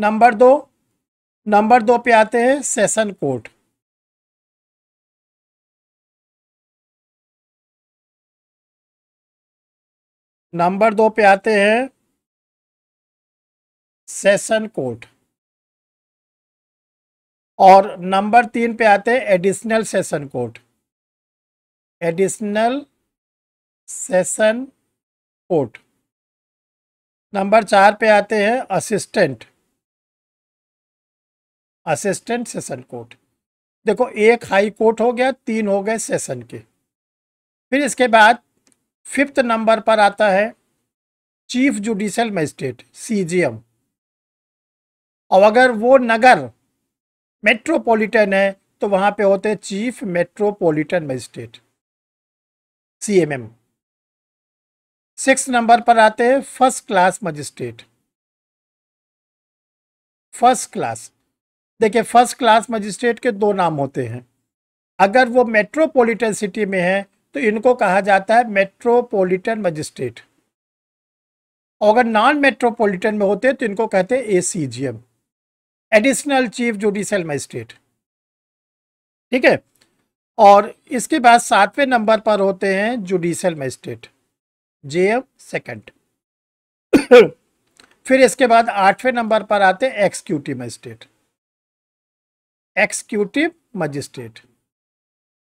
नंबर दो नंबर दो पे आते हैं सेशन कोर्ट नंबर दो पे आते हैं सेशन कोर्ट और नंबर तीन पे आते हैं additional session court additional session court number चार पे आते हैं असिस्टेंट असिस्टेंट सेशन कोर्ट देखो एक हाई कोर्ट हो गया तीन हो गए सेशन के फिर इसके बाद फिफ्थ नंबर पर आता है चीफ जुडिशियल मजिस्ट्रेट सीजीएम और अगर वो नगर मेट्रोपॉलिटन है तो वहां पे होते हैं chief metropolitan magistrate CMM six number पर आते हैं first class magistrate first class देखिए फर्स्ट क्लास मजिस्ट्रेट के दो नाम होते हैं अगर वो मेट्रोपॉलिटन सिटी में है तो इनको कहा जाता है मेट्रोपॉलिटन मजिस्ट्रेट अगर नॉन मेट्रोपॉलिटन में होते तो इनको कहते हैं A C J M additional chief judicial magistrate ठीक है और इसके बाद सातवें नंबर पर होते हैं judicial magistrate J M second फिर इसके बाद आठवें नंबर पर आते हैं executive magistrate executive magistrate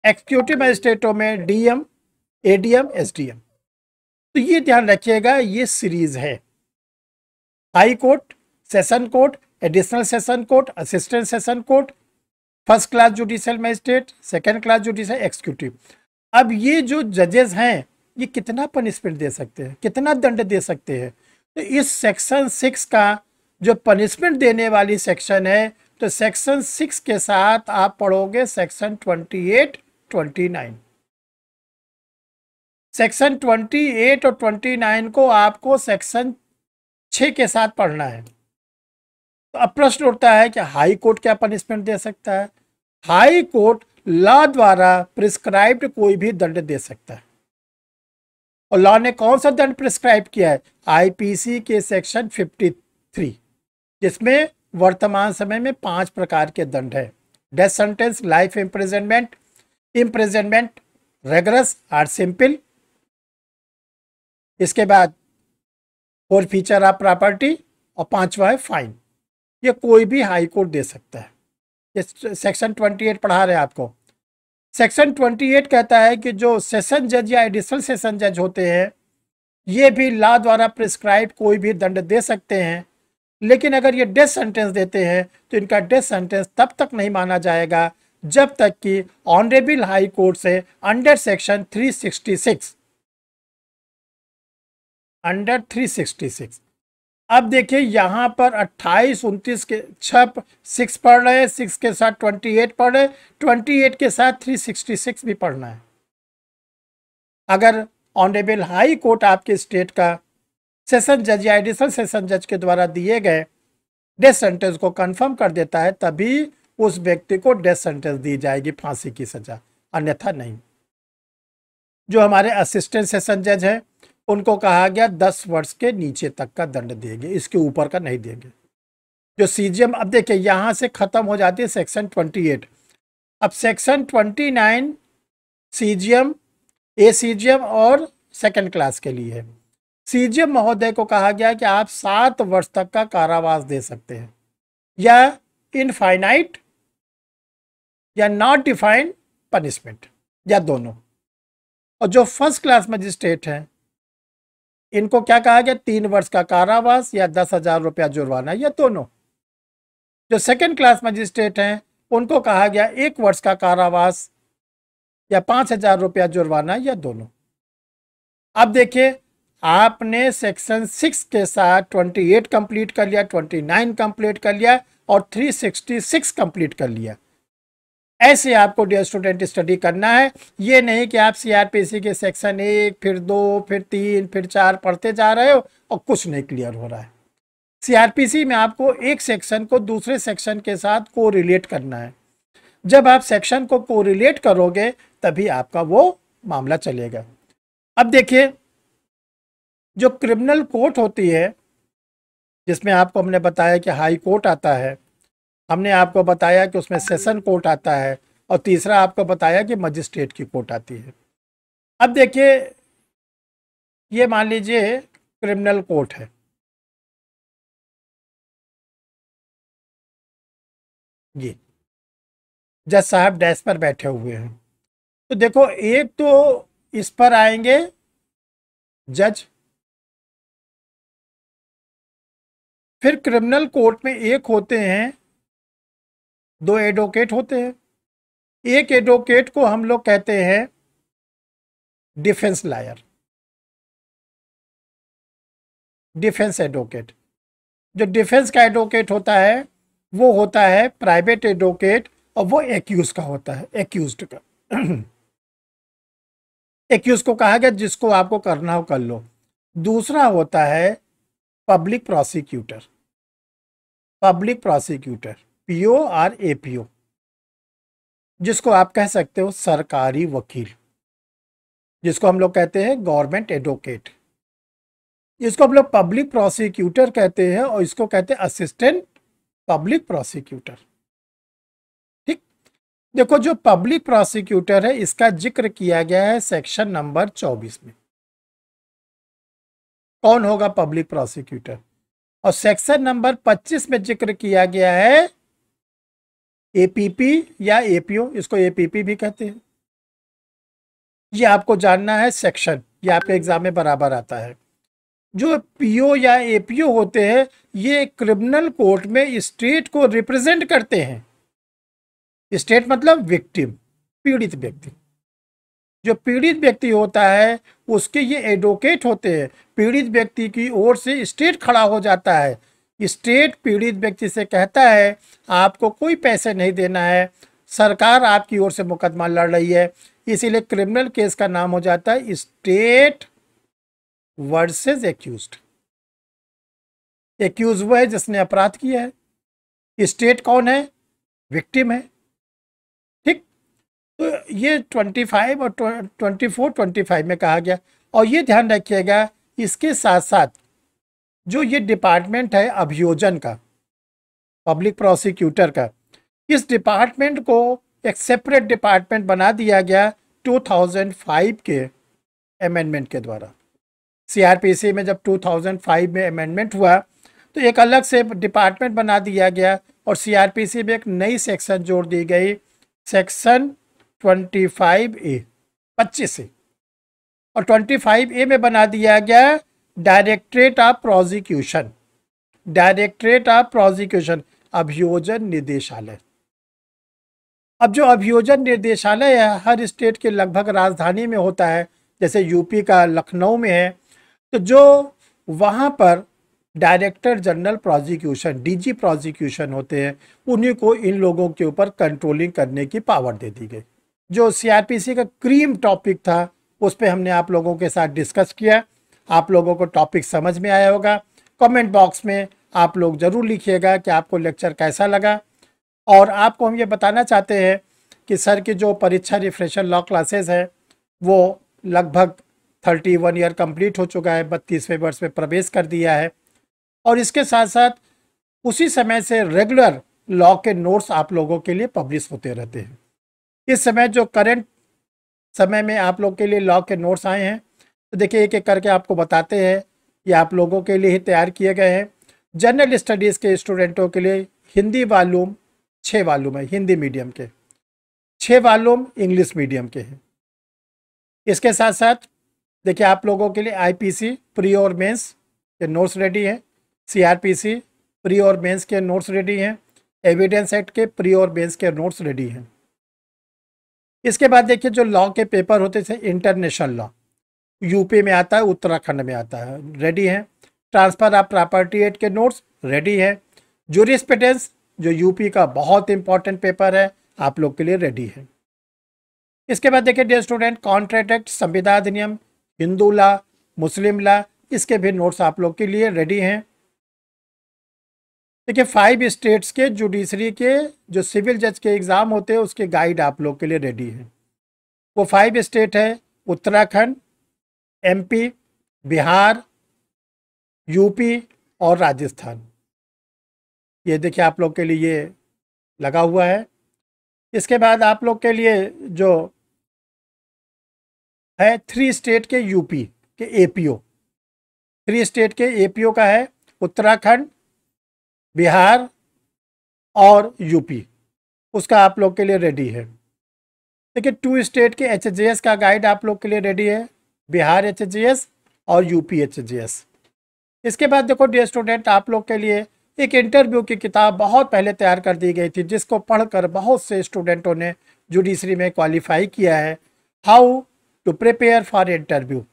executive मजिस्ट्रेटों में डीएम एडीएम एसडीएम तो ये ध्यान रखिएगा ये सीरीज है high court session court additional session court assistant session court first class judicial magistrate second class judicial executive अब ये जो जजेस हैं ये कितना पनिशमेंट दे सकते हैं कितना दंड दे सकते हैं तो इस सेक्शन सिक्स का जो पनिशमेंट देने वाली सेक्शन है तो सेक्शन सिक्स के साथ आप पढ़ोगे section twenty eight twenty nine section twenty eight और ट्वेंटी नाइन को आपको सेक्शन छ के साथ पढ़ना है तो अब प्रश्न उठता है कि हाई कोर्ट क्या पनिशमेंट दे सकता है हाई कोर्ट लॉ द्वारा प्रिस्क्राइब्ड कोई भी दंड दे सकता है और लॉ ने कौन सा दंड प्रिस्क्राइब किया है आईपीसी के सेक्शन 53 जिसमें वर्तमान समय में पांच प्रकार के दंड है death sentence life imprisonment imprisonment rigorous or simple इसके बाद फोर फीचर ऑफ प्रॉपर्टी और पांचवा है फाइन ये कोई भी हाई कोर्ट दे सकता है ये सेक्शन 28 पढ़ा रहे हैं आपको सेक्शन 28 कहता है कि जो सेशन जज या एडिशनल सेशन जज होते हैं ये भी लॉ द्वारा प्रिस्क्राइब कोई भी दंड दे सकते हैं लेकिन अगर ये डेथ सेंटेंस देते हैं तो इनका डेथ सेंटेंस तब तक नहीं माना जाएगा जब तक कि ऑनरेबल हाई कोर्ट से अंडर सेक्शन 366 अंडर 366 अब देखिए यहाँ पर 28, उनतीस के छप सिक्स पढ़ रहे हैं सिक्स के साथ 28 पढ़ रहे ट्वेंटी एट के साथ 366 भी पढ़ना है अगर ऑनरेबल हाई कोर्ट आपके स्टेट का सेशन जज या एडिशनल सेशन जज के द्वारा दिए गए डेथ सेंटेंस को कंफर्म कर देता है तभी उस व्यक्ति को डेथ सेंटेंस दी जाएगी फांसी की सजा अन्यथा नहीं जो हमारे असिस्टेंट सेशन जज हैं उनको कहा गया दस वर्ष के नीचे तक का दंड देंगे इसके ऊपर का नहीं देंगे जो सीजीएम अब देखिए यहाँ से ख़त्म हो जाती है सेक्शन ट्वेंटी एट अब section twenty nine C A CJM और सेकेंड क्लास के लिए है सीजे महोदय को कहा गया कि आप सात वर्ष तक का कारावास दे सकते हैं या इनफाइनाइट या नॉट डिफाइंड पनिशमेंट या दोनों और जो फर्स्ट क्लास मजिस्ट्रेट हैं इनको क्या कहा गया तीन वर्ष का कारावास या दस हजार रुपया जुर्माना या दोनों जो सेकंड क्लास मजिस्ट्रेट हैं उनको कहा गया एक वर्ष का कारावास या पांच हजार रुपया जुर्माना या दोनों अब देखिए आपने सेक्शन सिक्स के साथ ट्वेंटी एट कंप्लीट कर लिया ट्वेंटी नाइन कंप्लीट कर लिया और थ्री सिक्सटी सिक्स कंप्लीट कर लिया ऐसे आपको डियर स्टूडेंट स्टडी करना है ये नहीं कि आप सीआरपीसी के सेक्शन एक फिर दो फिर तीन फिर चार पढ़ते जा रहे हो और कुछ नहीं क्लियर हो रहा है सीआरपीसी में आपको एक सेक्शन को दूसरे सेक्शन के साथ को करना है जब आप सेक्शन को कोरिलेट करोगे तभी आपका वो मामला चलेगा अब देखिए जो क्रिमिनल कोर्ट होती है जिसमें आपको हमने बताया कि हाई कोर्ट आता है हमने आपको बताया कि उसमें सेशन कोर्ट आता है और तीसरा आपको बताया कि मजिस्ट्रेट की कोर्ट आती है अब देखिए ये मान लीजिए क्रिमिनल कोर्ट है जी जज साहब डेस्क पर बैठे हुए हैं तो देखो एक तो इस पर आएंगे जज फिर क्रिमिनल कोर्ट में एक होते हैं दो एडवोकेट होते हैं एक एडवोकेट को हम लोग कहते हैं डिफेंस लायर डिफेंस एडवोकेट जो डिफेंस का एडवोकेट होता है वो होता है प्राइवेट एडवोकेट और वो एक्यूज का होता है एक्यूज का एक्यूज (clears throat) को कहा गया जिसको आपको करना हो कर लो दूसरा होता है public prosecutor public prosecutor PO और एपीओ जिसको आप कह सकते हो सरकारी वकील जिसको हम लोग कहते हैं गवर्नमेंट एडवोकेट इसको हम लोग पब्लिक प्रोसिक्यूटर कहते हैं और इसको कहते हैं असिस्टेंट पब्लिक प्रोसिक्यूटर ठीक देखो जो पब्लिक प्रोसिक्यूटर है इसका जिक्र किया गया है सेक्शन नंबर चौबीस में कौन होगा पब्लिक प्रोसिक्यूटर और सेक्शन नंबर 25 में जिक्र किया गया है एपीपी या एपीओ इसको एपीपी भी कहते हैं ये आपको जानना है सेक्शन ये आपके एग्जाम में बराबर आता है जो पीओ या एपीओ होते हैं ये क्रिमिनल कोर्ट में स्टेट को रिप्रेजेंट करते हैं स्टेट मतलब विक्टिम पीड़ित व्यक्ति जो पीड़ित व्यक्ति होता है उसके ये एडवोकेट होते हैं पीड़ित व्यक्ति की ओर से स्टेट खड़ा हो जाता है स्टेट पीड़ित व्यक्ति से कहता है आपको कोई पैसे नहीं देना है सरकार आपकी ओर से मुकदमा लड़ रही है इसीलिए क्रिमिनल केस का नाम हो जाता है स्टेट वर्सेस एक्यूज एक्यूज वह है जिसने अपराध किया है स्टेट कौन है विक्टिम है तो ये 25 और 24 25 में कहा गया और ये ध्यान रखिएगा इसके साथ साथ जो ये डिपार्टमेंट है अभियोजन का पब्लिक प्रोसिक्यूटर का इस डिपार्टमेंट को एक सेपरेट डिपार्टमेंट बना दिया गया 2005 के अमेंडमेंट के द्वारा सीआरपीसी में जब 2005 में अमेंडमेंट हुआ तो एक अलग से डिपार्टमेंट बना दिया गया और सीआरपीसी में एक नई सेक्शन जोड़ दी गई सेक्शन ट्वेंटी फाइव ए पच्चीस ए और ट्वेंटी फाइव ए में बना दिया गया directorate of prosecution directorate of prosecution अभियोजन निदेशालय अब जो अभियोजन निदेशालय है हर स्टेट के लगभग राजधानी में होता है जैसे यूपी का लखनऊ में है तो जो वहाँ पर director general prosecution DG prosecution होते हैं उन्हीं को इन लोगों के ऊपर कंट्रोलिंग करने की पावर दे दी गई जो सीआरपीसी का क्रीम टॉपिक था उस पर हमने आप लोगों के साथ डिस्कस किया आप लोगों को टॉपिक समझ में आया होगा कमेंट बॉक्स में आप लोग ज़रूर लिखिएगा कि आपको लेक्चर कैसा लगा और आपको हम ये बताना चाहते हैं कि सर की जो परीक्षा रिफ्रेशर लॉ क्लासेस है वो लगभग थर्टी वन ईयर कम्प्लीट हो चुका है बत्तीसवें वर्ष में प्रवेश कर दिया है और इसके साथ साथ उसी समय से रेगुलर लॉ के नोट्स आप लोगों के लिए पब्लिश होते रहते हैं इस समय जो करंट समय में आप लोग के लिए लॉ के नोट्स आए हैं तो देखिए एक एक करके आपको बताते हैं ये आप लोगों के लिए ही तैयार किए गए हैं जनरल स्टडीज़ के स्टूडेंटों के लिए हिंदी वालूम छः वालूम है हिंदी मीडियम के छः वालूम इंग्लिश मीडियम के हैं इसके साथ साथ देखिए आप लोगों के लिए आईपीसी प्री और मेंस के नोट्स रेडी हैं सीआरपीसी प्री और मेंस के नोट्स रेडी हैं एविडेंस एक्ट के प्री और मेंस के नोट्स रेडी हैं इसके बाद देखिए जो लॉ के पेपर होते थे इंटरनेशनल लॉ यूपी में आता है उत्तराखंड में आता है रेडी है ट्रांसफर ऑफ प्रॉपर्टी एट के नोट्स रेडी है जूरिस्पिडेंस जो यूपी का बहुत इंपॉर्टेंट पेपर है आप लोग के लिए रेडी है इसके बाद देखिए डे स्टूडेंट कॉन्ट्रैक्ट एक्ट संविधान अधिनियम हिंदू ला मुस्लिम ला इसके भी नोट्स आप लोग के लिए रेडी हैं देखिए फाइव स्टेट्स के जुडिशरी के जो सिविल जज के एग्ज़ाम होते हैं उसके गाइड आप लोग के लिए रेडी है वो फाइव स्टेट है उत्तराखंड एमपी, बिहार यूपी और राजस्थान ये देखिए आप लोग के लिए ये लगा हुआ है इसके बाद आप लोग के लिए जो है थ्री स्टेट के यूपी के एपीओ थ्री स्टेट के एपीओ का है उत्तराखंड बिहार और यूपी उसका आप लोग के लिए रेडी है देखिए टू स्टेट के एच का गाइड आप लोग के लिए रेडी है बिहार एच और यूपी एच इसके बाद देखो डे स्टूडेंट आप लोग के लिए एक इंटरव्यू की किताब बहुत पहले तैयार कर दी गई थी जिसको पढ़कर बहुत से स्टूडेंटों ने जुडिशरी में क्वालिफाई किया है how to prepare for interview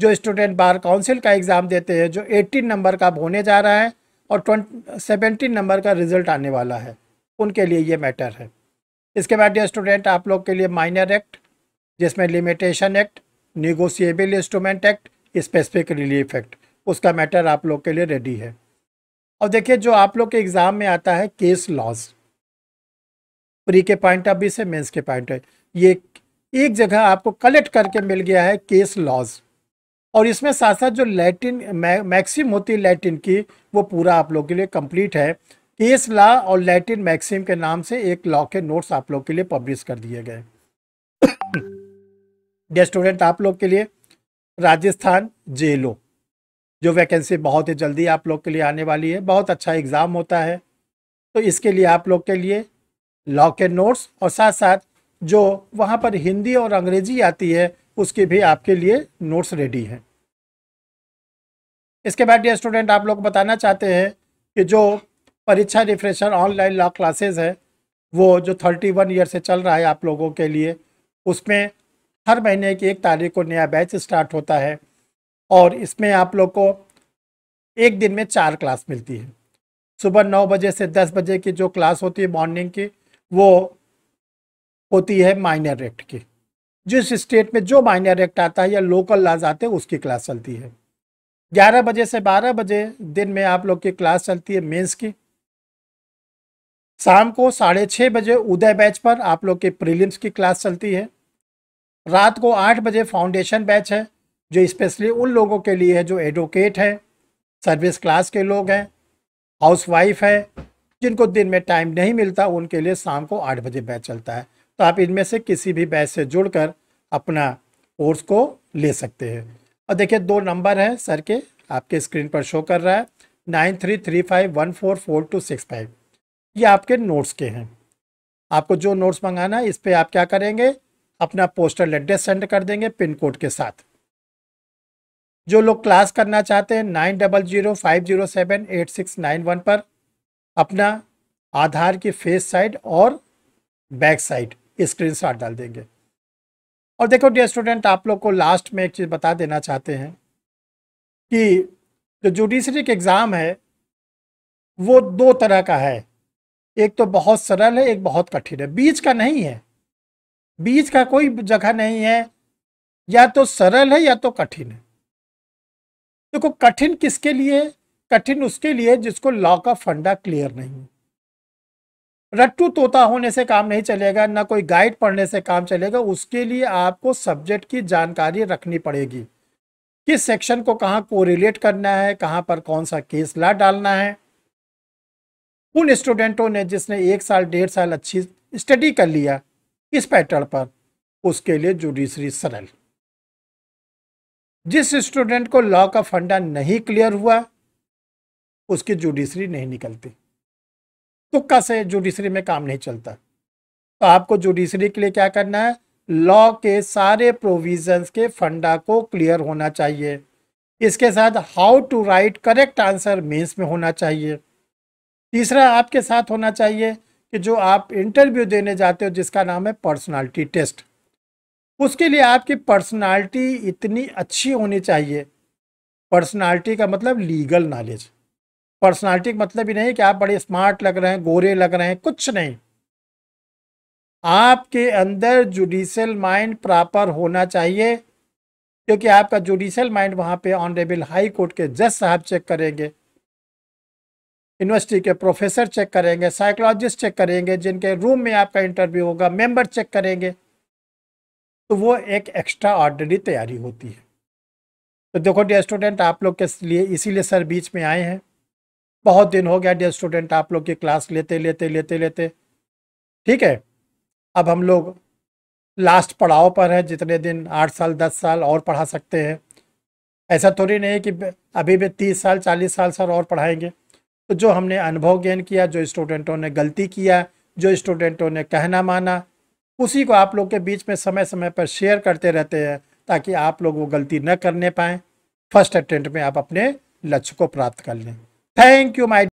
जो स्टूडेंट बार काउंसिल का एग्ज़ाम देते हैं जो 18 नंबर का होने जा रहा है और सेवेंटीन नंबर का रिजल्ट आने वाला है उनके लिए ये मैटर है इसके बाद ये स्टूडेंट आप लोग के लिए माइनर एक्ट जिसमें limitation act negotiable instrument act specific relief act उसका मैटर आप लोग के लिए रेडी है और देखिए जो आप लोग के एग्ज़ाम में आता है केस लॉज प्री के पॉइंट ऑफ व्यू से मेंस के पॉइंट ऑफ ये एक जगह आपको कलेक्ट करके मिल गया है केस लॉज और इसमें साथ साथ जो लैटिन मैक्सिम होती है लैटिन की वो पूरा आप लोग के लिए कंप्लीट है केस लॉ और लैटिन मैक्सिम के नाम से एक लॉ के नोट्स आप लोग के लिए पब्लिश कर दिए गए स्टूडेंट आप लोग के लिए राजस्थान जेलो जो वैकेंसी बहुत ही जल्दी आप लोग के लिए आने वाली है बहुत अच्छा एग्ज़ाम होता है तो इसके लिए आप लोग के लिए लॉ के नोट्स और साथ साथ जो वहाँ पर हिंदी और अंग्रेजी आती है उसकी भी आपके लिए नोट्स रेडी हैं इसके बाद ये स्टूडेंट आप लोग बताना चाहते हैं कि जो परीक्षा रिफ्रेशर ऑनलाइन लॉ क्लासेज है वो जो थर्टी वन ईयर से चल रहा है आप लोगों के लिए उसमें हर महीने की एक तारीख को नया बैच स्टार्ट होता है और इसमें आप लोग को एक दिन में चार क्लास मिलती है सुबह नौ बजे से दस बजे की जो क्लास होती है मॉर्निंग की वो होती है माइनर रेट की जिस स्टेट में जो माइनर एक्ट आता है या लोकल लाज आते हैं उसकी क्लास चलती है ग्यारह बजे से बारह बजे दिन में आप लोग की क्लास चलती है मेंस की शाम को साढ़े छः बजे उदय बैच पर आप लोग के प्रीलिम्स की क्लास चलती है रात को आठ बजे फाउंडेशन बैच है जो स्पेशली उन लोगों के लिए है जो एडवोकेट है सर्विस क्लास के लोग हैं हाउसवाइफ है जिनको दिन में टाइम नहीं मिलता उनके लिए शाम को आठ बजे बैच चलता है तो आप इनमें से किसी भी बैच से जुड़कर अपना कोर्स को ले सकते हैं और देखिए दो नंबर हैं सर के आपके स्क्रीन पर शो कर रहा है nine three three five one four four two six five ये आपके नोट्स के हैं आपको जो नोट्स मंगाना है इस पर आप क्या करेंगे अपना पोस्टल एड्रेस सेंड कर देंगे पिन कोड के साथ जो लोग क्लास करना चाहते हैं nine double zero five zero seven eight six nine one पर अपना आधार की फेस साइड और बैक साइड स्क्रीन शॉट डाल देंगे और देखो डियर स्टूडेंट आप लोग को लास्ट में एक चीज़ बता देना चाहते हैं कि जो जुडिशरी का एग्ज़ाम है वो दो तरह का है एक तो बहुत सरल है एक बहुत कठिन है बीच का नहीं है बीच का कोई जगह नहीं है या तो सरल है या तो कठिन है देखो तो कठिन किसके लिए कठिन उसके लिए जिसको लॉ का फंडा क्लियर नहीं रट्टू तोता होने से काम नहीं चलेगा ना कोई गाइड पढ़ने से काम चलेगा उसके लिए आपको सब्जेक्ट की जानकारी रखनी पड़ेगी किस सेक्शन को कहाँ कोरिलेट करना है कहाँ पर कौन सा केस ला डालना है उन स्टूडेंटों ने जिसने एक साल डेढ़ साल अच्छी स्टडी कर लिया इस पैटर्न पर उसके लिए जुडिशरी सरल जिस स्टूडेंट को लॉ का फंडा नहीं क्लियर हुआ उसकी जुडिशरी नहीं निकलती तुक्का से जुडिशरी में काम नहीं चलता तो आपको जुडिशरी के लिए क्या करना है लॉ के सारे प्रोविजंस के फंडा को क्लियर होना चाहिए इसके साथ how to write correct answer mains में होना चाहिए तीसरा आपके साथ होना चाहिए कि जो आप इंटरव्यू देने जाते हो जिसका नाम है पर्सनालिटी टेस्ट उसके लिए आपकी पर्सनालिटी इतनी अच्छी होनी चाहिए पर्सनालिटी का मतलब लीगल नॉलेज पर्सनालिटी का मतलब ही नहीं कि आप बड़े स्मार्ट लग रहे हैं गोरे लग रहे हैं कुछ नहीं आपके अंदर जुडिशल माइंड प्रॉपर होना चाहिए क्योंकि आपका जुडिशल माइंड वहाँ पे ऑनरेबल हाई कोर्ट के जज साहब चेक करेंगे यूनिवर्सिटी के प्रोफेसर चेक करेंगे साइकोलॉजिस्ट चेक करेंगे जिनके रूम में आपका इंटरव्यू होगा मेंबर चेक करेंगे तो वो एक एक्स्ट्रा ऑर्डनरी तैयारी होती है तो देखो डे स्टूडेंट आप लोग के लिए इसीलिए सर बीच में आए हैं बहुत दिन हो गया डियर स्टूडेंट आप लोग की क्लास लेते लेते लेते लेते ठीक है अब हम लोग लास्ट पढ़ाव पर हैं जितने दिन आठ साल दस साल और पढ़ा सकते हैं ऐसा थोड़ी नहीं कि अभी भी तीस साल चालीस साल सर और पढ़ाएंगे तो जो हमने अनुभव गेन किया जो स्टूडेंटों ने गलती किया जो स्टूडेंटों ने कहना माना उसी को आप लोग के बीच में समय समय पर शेयर करते रहते हैं ताकि आप लोग वो गलती न करने पाएँ फर्स्ट अटेम्प्ट में आप अपने लक्ष्य को प्राप्त कर लें Thank you, my